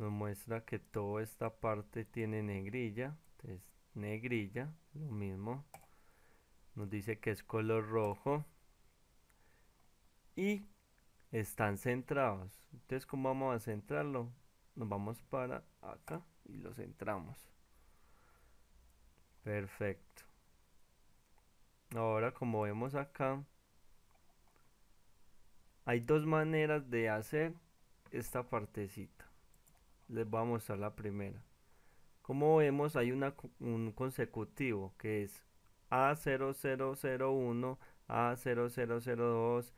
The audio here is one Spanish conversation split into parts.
nos muestra que toda esta parte tiene negrilla entonces negrilla lo mismo nos dice que es color rojo y están centrados entonces ¿cómo vamos a centrarlo nos vamos para acá y lo centramos perfecto ahora como vemos acá hay dos maneras de hacer esta partecita les voy a mostrar la primera. Como vemos hay una, un consecutivo que es A0001, A0002,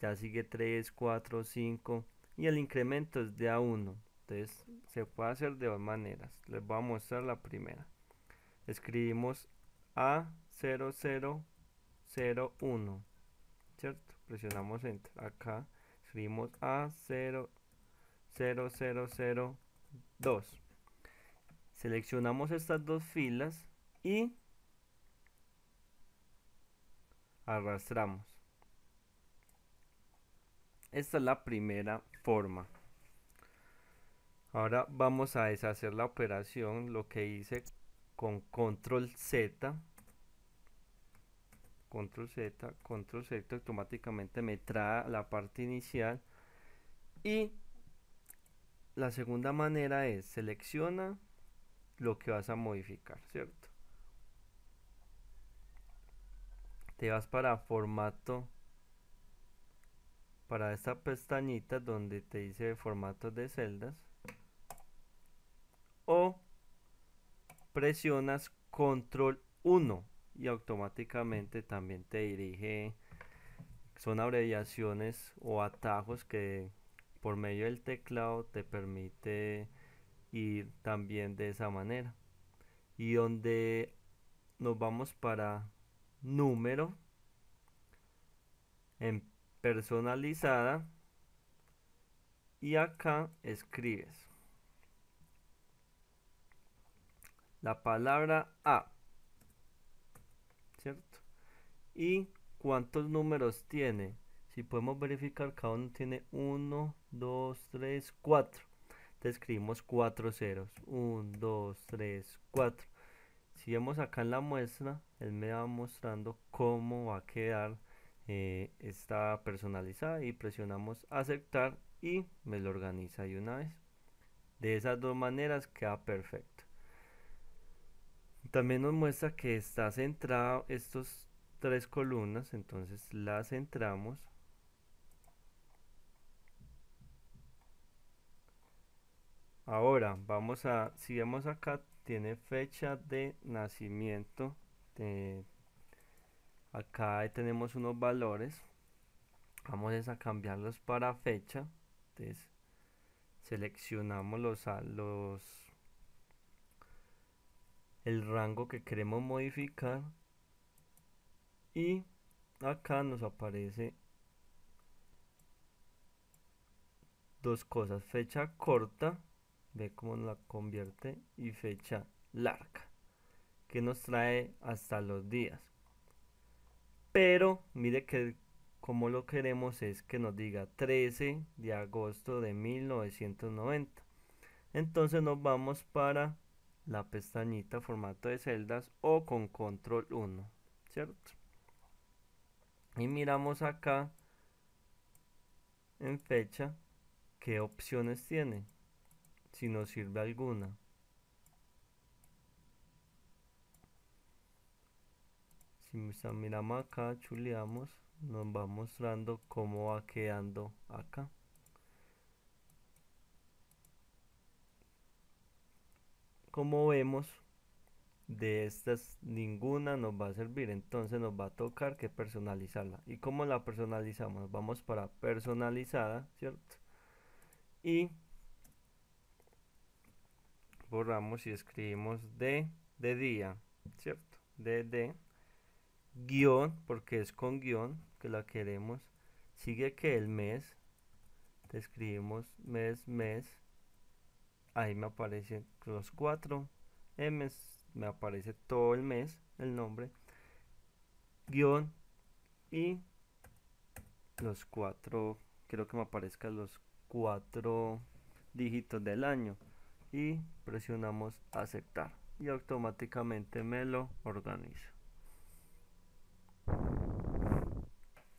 ya sigue 3, 4, 5 y el incremento es de A1. Entonces se puede hacer de dos maneras. Les voy a mostrar la primera. Escribimos A0001, ¿cierto? Presionamos enter. Acá escribimos A0001. 0002. Seleccionamos estas dos filas y arrastramos. Esta es la primera forma. Ahora vamos a deshacer la operación, lo que hice con control Z. Control Z, control Z, automáticamente me trae la parte inicial y la segunda manera es selecciona lo que vas a modificar, ¿cierto? Te vas para formato, para esta pestañita donde te dice formato de celdas. O presionas control 1 y automáticamente también te dirige, son abreviaciones o atajos que por medio del teclado te permite ir también de esa manera. Y donde nos vamos para número en personalizada y acá escribes la palabra A, ¿cierto? ¿Y cuántos números tiene? si podemos verificar, cada uno tiene 1, 2, 3, 4. Entonces escribimos 4 ceros. 1, 2, 3, 4. Si vemos acá en la muestra, él me va mostrando cómo va a quedar eh, esta personalizada y presionamos aceptar y me lo organiza de una vez. De esas dos maneras queda perfecto. También nos muestra que está centrado estos tres columnas, entonces las centramos Ahora, vamos a, si vemos acá, tiene fecha de nacimiento. acá tenemos unos valores. Vamos a cambiarlos para fecha. Entonces, seleccionamos los, los el rango que queremos modificar y acá nos aparece dos cosas fecha corta ve cómo la convierte y fecha larga que nos trae hasta los días pero mire que como lo queremos es que nos diga 13 de agosto de 1990 entonces nos vamos para la pestañita formato de celdas o con control 1 cierto y miramos acá en fecha qué opciones tiene si nos sirve alguna. Si miramos acá, chuleamos, nos va mostrando cómo va quedando acá. Como vemos, de estas ninguna nos va a servir, entonces nos va a tocar que personalizarla. ¿Y cómo la personalizamos? Vamos para personalizada, ¿cierto? Y borramos y escribimos D de día, ¿cierto? D de guión, porque es con guión que la queremos. Sigue que el mes, escribimos mes, mes. Ahí me aparecen los cuatro m me aparece todo el mes, el nombre, guión y los cuatro, creo que me aparezcan los cuatro dígitos del año y presionamos aceptar y automáticamente me lo organizo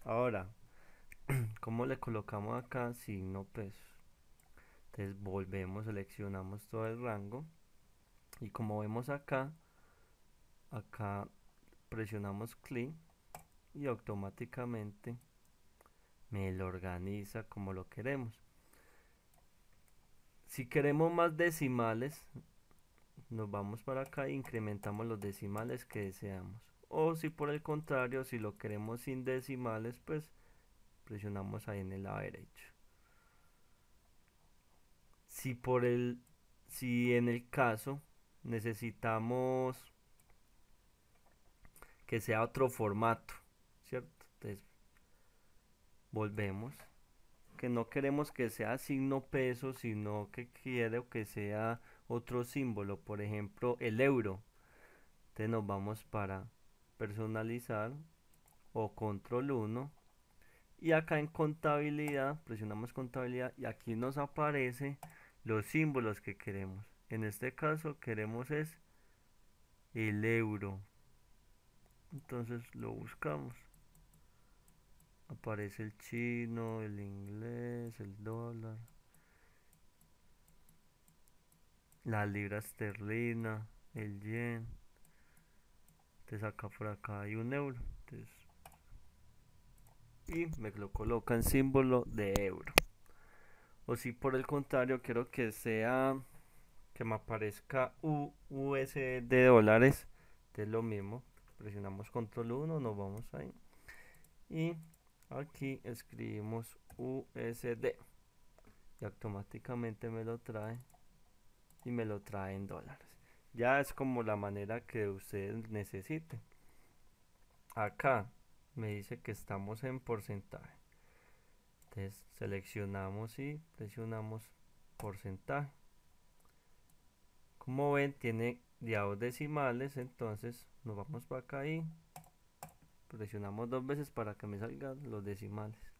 ahora como le colocamos acá signo peso entonces volvemos seleccionamos todo el rango y como vemos acá acá presionamos clic y automáticamente me lo organiza como lo queremos si queremos más decimales, nos vamos para acá e incrementamos los decimales que deseamos. O si por el contrario, si lo queremos sin decimales, pues presionamos ahí en el lado derecho. Si por el si en el caso necesitamos que sea otro formato, ¿cierto? Entonces volvemos que no queremos que sea signo peso, sino que quiero que sea otro símbolo, por ejemplo el euro. Entonces nos vamos para personalizar o control 1 y acá en contabilidad presionamos contabilidad y aquí nos aparece los símbolos que queremos. En este caso queremos es el euro. Entonces lo buscamos aparece el chino, el inglés, el dólar, la libra esterlina, el yen. Entonces acá por acá hay un euro. y me lo coloca en símbolo de euro. O si por el contrario quiero que sea que me aparezca USD de dólares, es lo mismo. Presionamos control 1, nos vamos ahí. Y aquí escribimos USD y automáticamente me lo trae y me lo trae en dólares ya es como la manera que ustedes necesiten acá me dice que estamos en porcentaje entonces seleccionamos y presionamos porcentaje como ven tiene diabos decimales entonces nos vamos para acá y Presionamos dos veces para que me salgan los decimales.